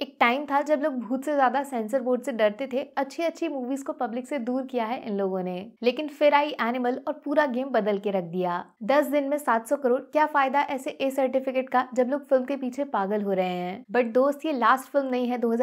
it time था जब लोग भूत से ज्यादा सेंसर बोर्ड से डरते थे अच्छी अच्छी मूवीज को पब्लिक से दूर किया है इन लोगों ने लेकिन फिर आई एनिमल और पूरा गेम बदल के रख दिया दस दिन में सात सौ करोड़ क्या फायदा ऐसे ए सर्टिफिकेट का जब लोग फिल्म के पीछे पागल हो रहे हैं बट दोस्त ये लास्ट फिल्म नहीं है दो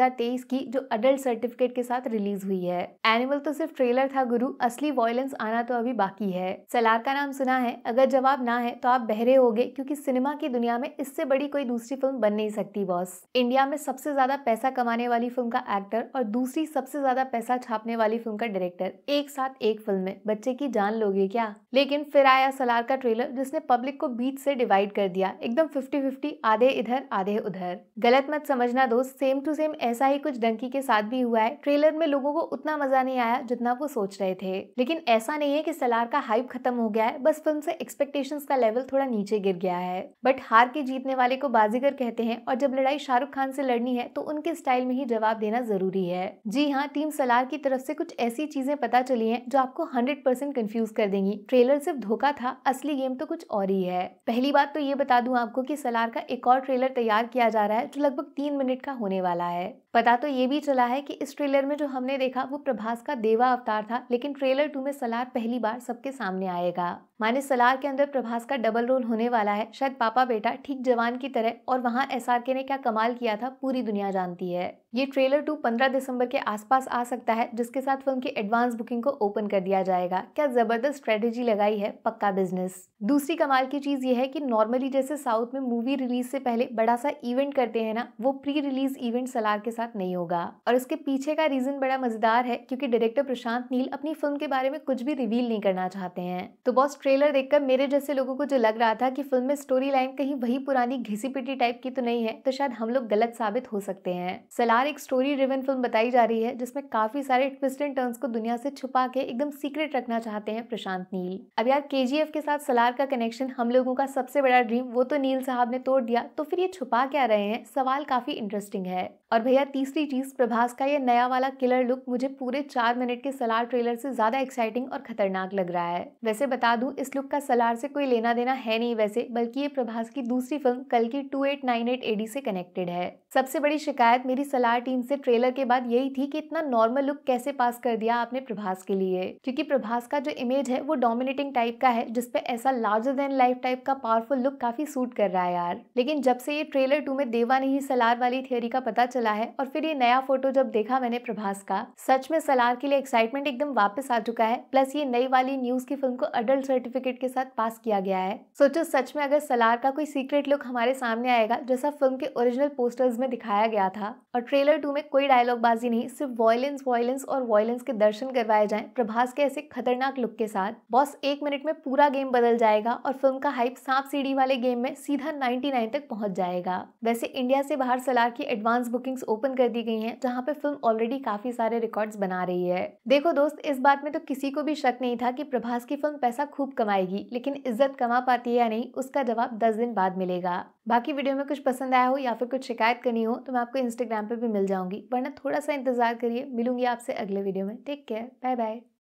की जो अडल्ट सर्टिफिकेट के साथ रिलीज हुई है एनिमल तो सिर्फ ट्रेलर था गुरु असली वॉयलेंस आना तो अभी बाकी है सलार का नाम सुना है अगर जवाब ना है तो आप बहरे हो क्योंकि सिनेमा की दुनिया में इससे बड़ी कोई दूसरी फिल्म बन नहीं सकती बॉस इंडिया में सबसे ज्यादा पैसा कमाने वाली फिल्म का एक्टर और दूसरी सबसे ज्यादा पैसा छापने वाली फिल्म का डायरेक्टर एक साथ एक फिल्म में बच्चे की जान लोगे क्या लेकिन फिर आया सलार का ट्रेलर जिसने पब्लिक को बीच से डिवाइड कर दिया एकदम फिफ्टी फिफ्टी आधे इधर आधे उधर गलत मत समझना दोस्त सेम टू सेम ऐसा ही कुछ डंकी के साथ भी हुआ है ट्रेलर में लोगों को उतना मजा नहीं आया जितना वो सोच रहे थे लेकिन ऐसा नहीं है कि सलार का हाइप खत्म हो गया है बस फिल्म से एक्सपेक्टेशंस का लेवल थोड़ा नीचे गिर गया है बट हार के जीतने वाले को बाजीगर कहते हैं और जब लड़ाई शाहरुख खान से लड़नी है तो उन उनके स्टाइल में ही जवाब देना जरूरी है जी हाँ टीम सलार की तरफ से कुछ ऐसी चीजें पता चली हैं जो आपको 100 परसेंट कंफ्यूज कर देंगी ट्रेलर सिर्फ धोखा था असली गेम तो कुछ और ही है पहली बात तो ये बता दूं आपको कि सलार का एक और ट्रेलर तैयार किया जा रहा है जो लगभग तीन मिनट का होने वाला है पता तो ये भी चला है कि इस ट्रेलर में जो हमने देखा वो प्रभास का देवा अवतार था लेकिन ट्रेलर टू में सलार पहली बार सबके सामने आएगा माने सलार के अंदर प्रभास का डबल रोल होने वाला है शायद पापा बेटा ठीक जवान की तरह और वहाँ एस ने क्या कमाल किया था पूरी दुनिया जानती है ये ट्रेलर टू पंद्रह दिसंबर के आसपास आ सकता है जिसके साथ फिल्म की एडवांस बुकिंग को ओपन कर दिया जाएगा क्या जबरदस्त स्ट्रेटेजी लगाई है पक्का बिजनेस दूसरी कमाल की चीज ये है कि नॉर्मली जैसे साउथ में मूवी रिलीज से पहले बड़ा सा इवेंट करते हैं ना वो प्री रिलीज इवेंट सलार के साथ साथ नहीं होगा और इसके पीछे का रीजन बड़ा मजेदार है क्योंकि डायरेक्टर प्रशांत नील अपनी फिल्म के बारे में कुछ भी रिवील नहीं करना चाहते हैं तो बॉस ट्रेलर देखकर मेरे जैसे लोगों को जो लग रहा था कि फिल्म में स्टोरी लाइन कहीं वही पुरानी घिसी पिटी टाइप की तो नहीं है तो शायद हम लोग गलत साबित हो सकते हैं सलार एक स्टोरी ड्रिवन फिल्म बताई जा रही है जिसमें काफी सारे ट्विस्ट एंड टर्न्स को दुनिया से छुपा के एकदम सीक्रेट रखना चाहते हैं प्रशांत नील अब यार के के साथ सलार का कनेक्शन हम लोगों का सबसे बड़ा ड्रीम वो तो नील साहब ने तोड़ दिया तो फिर ये छुपा क्या रहे हैं सवाल काफी इंटरेस्टिंग है और भैया तीसरी चीज़ प्रभास का ये नया वाला किलर लुक मुझे पूरे चार मिनट के सलार ट्रेलर से ज़्यादा एक्साइटिंग और खतरनाक लग रहा है वैसे बता दूं इस लुक का सलार से कोई लेना देना है नहीं वैसे बल्कि ये प्रभास की दूसरी फिल्म कल की two eight nine eight AD से कनेक्टेड है सबसे बड़ी शिकायत मेरी सलार टीम से ट्रेलर के बाद यही थी कि इतना नॉर्मल लुक कैसे पास कर दिया आपने प्रभास के लिए क्योंकि प्रभास का जो इमेज है वो डोमिनेटिंग टाइप का है जिसपे ऐसा लार्जर देन लाइफ टाइप का पावरफुल लुक काफी सूट कर रहा है यार लेकिन जब से ये ट्रेलर टू में देवा नहीं सलार वाली थियोरी का पता चला है और फिर ये नया फोटो जब देखा मैंने प्रभास का सच में सलार के लिए एक्साइटमेंट एकदम वापस आ चुका है प्लस ये नई वाली न्यूज की फिल्म को अडल्ट सर्टिफिकेट के साथ पास किया गया है सोचो सच में अगर सलार का कोई सीक्रेट लुक हमारे सामने आएगा जैसा फिल्म के ओरिजिनल पोस्टर्स में दिखाया गया था और ट्रेलर टू में कोई डायलॉग बाजी नहीं सिर्फ वॉयलेंस वॉयलेंस और वॉयलेंस के दर्शन करवाए जाए प्रभास के ऐसे खतरनाक लुक के साथ बॉस एक मिनट में पूरा गेम बदल जाएगा और फिल्म का हाइप सांप सीढ़ी वाले गेम में सीधा 99 तक पहुंच जाएगा वैसे इंडिया से बाहर सलार की एडवांस बुकिंग्स ओपन ओपन कर दी गई हैं जहां पे फिल्म ऑलरेडी काफी सारे रिकॉर्ड्स बना रही है देखो दोस्त इस बात में तो किसी को भी शक नहीं था कि प्रभास की फिल्म पैसा खूब कमाएगी लेकिन इज्जत कमा पाती है या नहीं उसका जवाब दस दिन बाद मिलेगा बाकी वीडियो में कुछ पसंद आया हो या फिर कुछ शिकायत करनी हो तो मैं आपको इंस्टाग्राम पे भी मिल जाऊंगी वरना थोड़ा सा इंतजार करिए मिलूंगी आपसे अगले वीडियो में टेक केयर बाय बाय